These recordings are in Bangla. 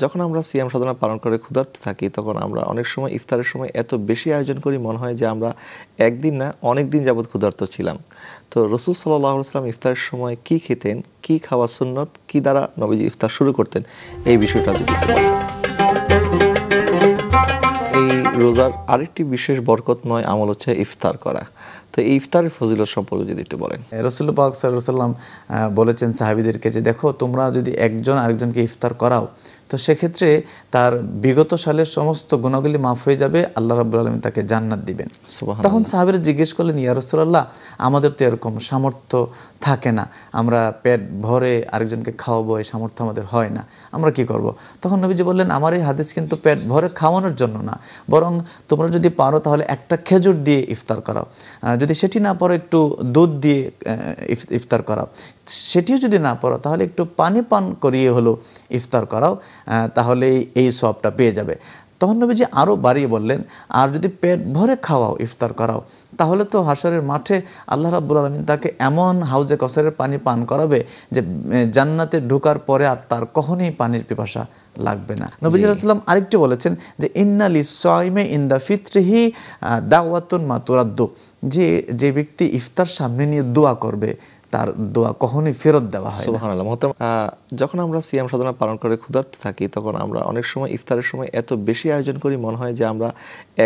যখন আমরা সিয়াম সাধনা পালন করে ক্ষুধার্ত থাকি তখন আমরা অনেক সময় ইফতারের সময় এত বেশি আয়োজন করি মনে হয় যে আমরা একদিন না অনেক দিন যাবৎ ক্ষুধার্ত ছিলাম তো রসুল সাল্লাহ সাল্লাম ইফতারের সময় কি খেতেন কি খাওয়া সুন্নত কি দ্বারা নবীজি ইফতার শুরু করতেন এই বিষয়টা যদি এই রোজার আরেকটি বিশেষ বরকত নয় আমল হচ্ছে ইফতার করা তো এই ইফতারের ফজিলত সম্পর্কে যদি একটু বলেন রসুল পাক সাল্লাম বলেছেন সাহাবিদেরকে যে দেখো তোমরা যদি একজন আরেকজনকে ইফতার করাও তো সেক্ষেত্রে তার বিগত সালের সমস্ত গুণাগুলি মাফ হয়ে যাবে আল্লাহ রাবুল আলম তাকে জান্নাত দিবেন তখন সাহাবের জিজ্ঞেস করলেন ইয়া রসুল্লাহ আমাদের তো এরকম সামর্থ্য থাকে না আমরা পেট ভরে আরেকজনকে খাওয়াবো এই সামর্থ্য আমাদের হয় না আমরা কি করব। তখন নবীজি বললেন আমার এই হাদিস কিন্তু পেট ভরে খাওয়ানোর জন্য না বরং তোমরা যদি পারো তাহলে একটা খেজুর দিয়ে ইফতার করাও যদি সেটি না পড়ো একটু দুধ দিয়ে ইফতার করাও সেটিও যদি না পড়ো তাহলে একটু পানি পান করিয়ে হলো ইফতার করাও তাহলে এই সবটা পেয়ে যাবে তখন নবীজি আরও বাড়িয়ে বললেন আর যদি পেট ভরে খাওয়াও ইফতার করাও তাহলে তো হাসরের মাঠে আল্লাহ রাবুল আলমিন তাকে এমন হাউজে কসরের পানি পান করাবে যে জান্নাতে ঢোকার পরে আর তার কখনই পানির পিপাসা লাগবে না নবীজি আসলাম আরেকটি বলেছেন যে ইন্নালি সয়মে ইন দ্য ফিত্রিহি দাওয়াতুন মাতুরাদ্দু যে যে ব্যক্তি ইফতার সামনে নিয়ে দোয়া করবে তার দোয়া কখনোই ফেরত দেওয়া হয় সুবহানাল্লাহ মহতারাম যখন আমরা সিয়াম সাধনা পালন করে ক্ষুধার্ত থাকি তখন আমরা অনেক সময় ইফতারের সময় এত বেশি আয়োজন করি মনে হয় যে আমরা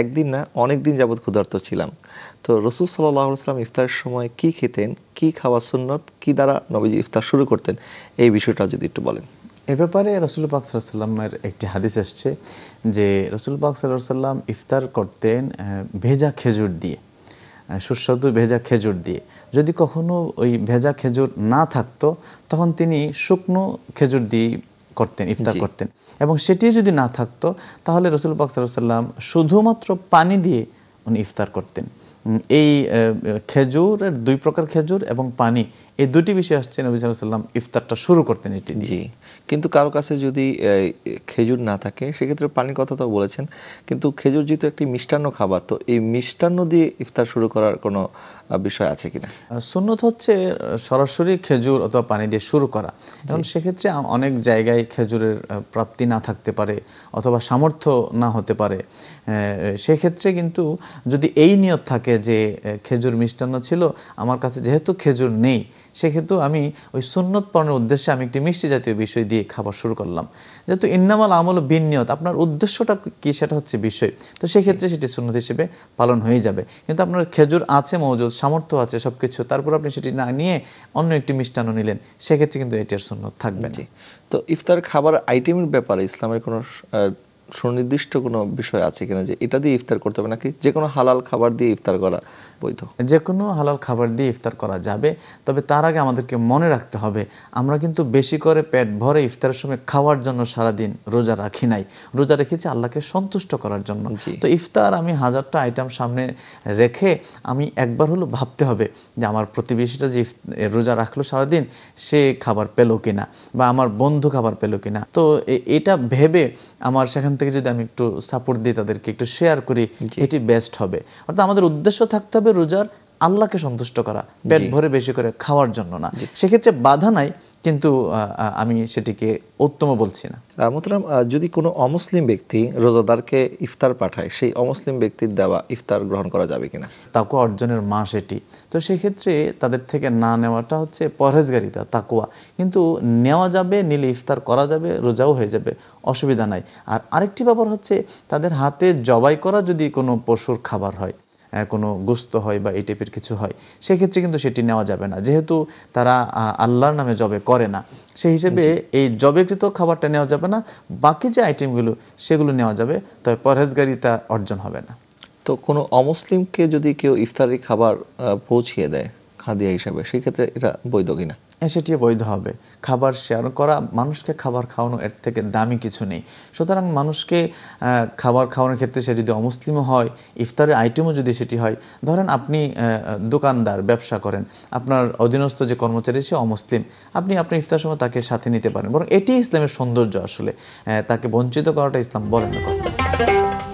একদিন না অনেক দিন যাবৎ ক্ষুধার্ত ছিলাম তো রসুল সাল্লাহ সাল্লাম ইফতারের সময় কি খেতেন কি খাওয়া সুন্নত কি দ্বারা নবীজি ইফতার শুরু করতেন এই বিষয়টা যদি একটু বলেন এ ব্যাপারে রসুল পাক সাল্লামের একটি হাদিস আসছে যে রসুল পাক সাল্লাহ সাল্লাম ইফতার করতেন ভেজা খেজুর দিয়ে সুস্বাদু ভেজা খেজুর দিয়ে যদি কখনো ওই ভেজা খেজুর না থাকতো তখন তিনি শুকনো খেজুর দিয়ে করতেন ইফতার করতেন এবং সেটি যদি না থাকতো তাহলে রসুল পাক সাল্লাম শুধুমাত্র পানি দিয়ে উনি ইফতার করতেন এই খেজুরের দুই প্রকার খেজুর এবং পানি এই দুটি বিষয় আসছে নবী সাল্লাম ইফতারটা শুরু করতেন এটি জি কিন্তু কারো কাছে যদি খেজুর না থাকে সেক্ষেত্রে পানির কথা তো বলেছেন কিন্তু খেজুর যেহেতু একটি মিষ্টান্ন খাবার তো এই মিষ্টান্ন দিয়ে ইফতার শুরু করার কোনো বিষয় আছে কিনা সুন্নত হচ্ছে সরাসরি খেজুর অথবা পানি দিয়ে শুরু করা এবং সেক্ষেত্রে অনেক জায়গায় খেজুরের প্রাপ্তি না থাকতে পারে অথবা সামর্থ্য না হতে পারে সেক্ষেত্রে কিন্তু যদি এই নিয়ত থাকে যে খেজুর মিষ্টান্ন ছিল আমার কাছে যেহেতু খেজুর নেই সেক্ষেত্রে আমি ওই সুন্নত পণের উদ্দেশ্যে আমি একটি মিষ্টি জাতীয় বিষয় দিয়ে খাবার শুরু করলাম যেহেতু ইন্নামাল আমল বিনিয়ত আপনার উদ্দেশ্যটা কি সেটা হচ্ছে বিষয় তো সেক্ষেত্রে সেটি সুন্নত হিসেবে পালন হয়ে যাবে কিন্তু আপনার খেজুর আছে মজুদ সামর্থ্য আছে সব কিছু তারপর আপনি সেটি না নিয়ে অন্য একটি মিষ্টান্ন নিলেন সেক্ষেত্রে কিন্তু এটি আর সুন্নত থাকবে না তো ইফতার খাবার আইটেমের ব্যাপারে ইসলামের কোনো সুনির্দিষ্ট কোনো বিষয় আছে কিনা যে এটা দিয়ে ইফতার করতে হবে নাকি যে কোনো হালাল খাবার দিয়ে ইফতার করা বৈধ যে কোনো হালাল খাবার দিয়ে ইফতার করা যাবে তবে তার আগে আমাদেরকে মনে রাখতে হবে আমরা কিন্তু বেশি করে পেট ভরে ইফতারের সময় খাওয়ার জন্য সারাদিন রোজা রাখি নাই রোজা রেখেছি আল্লাহকে সন্তুষ্ট করার জন্য তো ইফতার আমি হাজারটা আইটেম সামনে রেখে আমি একবার হলো ভাবতে হবে যে আমার প্রতিবেশীটা যে রোজা রাখলো সারাদিন সে খাবার পেলো কিনা বা আমার বন্ধু খাবার পেলো কিনা তো এটা ভেবে আমার সেখান থেকে যদি আমি একটু সাপোর্ট দিই তাদেরকে একটু শেয়ার করি এটি বেস্ট হবে অর্থাৎ আমাদের উদ্দেশ্য থাকতে হবে রোজার আল্লাহকে সন্তুষ্ট করা পেট ভরে বেশি করে খাওয়ার জন্য না সেক্ষেত্রে বাধা নাই কিন্তু আমি সেটিকে উত্তম বলছি না মোতরাম যদি কোনো অমুসলিম ব্যক্তি রোজাদারকে ইফতার পাঠায় সেই অমুসলিম ব্যক্তির দেওয়া ইফতার গ্রহণ করা যাবে কিনা তাকুয়া অর্জনের মাস এটি তো সেক্ষেত্রে তাদের থেকে না নেওয়াটা হচ্ছে পরহেজগারিতা তাকুয়া কিন্তু নেওয়া যাবে নিলে ইফতার করা যাবে রোজাও হয়ে যাবে অসুবিধা নাই আর আরেকটি ব্যাপার হচ্ছে তাদের হাতে জবাই করা যদি কোনো পশুর খাবার হয় কোনো গুস্ত হয় বা এই টাইপের কিছু হয় সেক্ষেত্রে কিন্তু সেটি নেওয়া যাবে না যেহেতু তারা আল্লাহর নামে জবে করে না সেই হিসেবে এই জবেকৃত খাবারটা নেওয়া যাবে না বাকি যে আইটেমগুলো সেগুলো নেওয়া যাবে তবে পরহেজগারিতা অর্জন হবে না তো কোনো অমুসলিমকে যদি কেউ ইফতারি খাবার পৌঁছিয়ে দেয় হাদিয়া হিসাবে সেই ক্ষেত্রে এটা বৈধ কিনা হ্যাঁ সেটি বৈধ হবে খাবার শেয়ার করা মানুষকে খাবার খাওয়ানো এর থেকে দামি কিছু নেই সুতরাং মানুষকে খাবার খাওয়ানোর ক্ষেত্রে সে যদি অমুসলিমও হয় ইফতারের আইটেমও যদি সেটি হয় ধরেন আপনি দোকানদার ব্যবসা করেন আপনার অধীনস্থ যে কর্মচারী সে অমুসলিম আপনি আপনার ইফতার সময় তাকে সাথে নিতে পারেন বরং এটি ইসলামের সৌন্দর্য আসলে তাকে বঞ্চিত করাটা ইসলাম বলেন না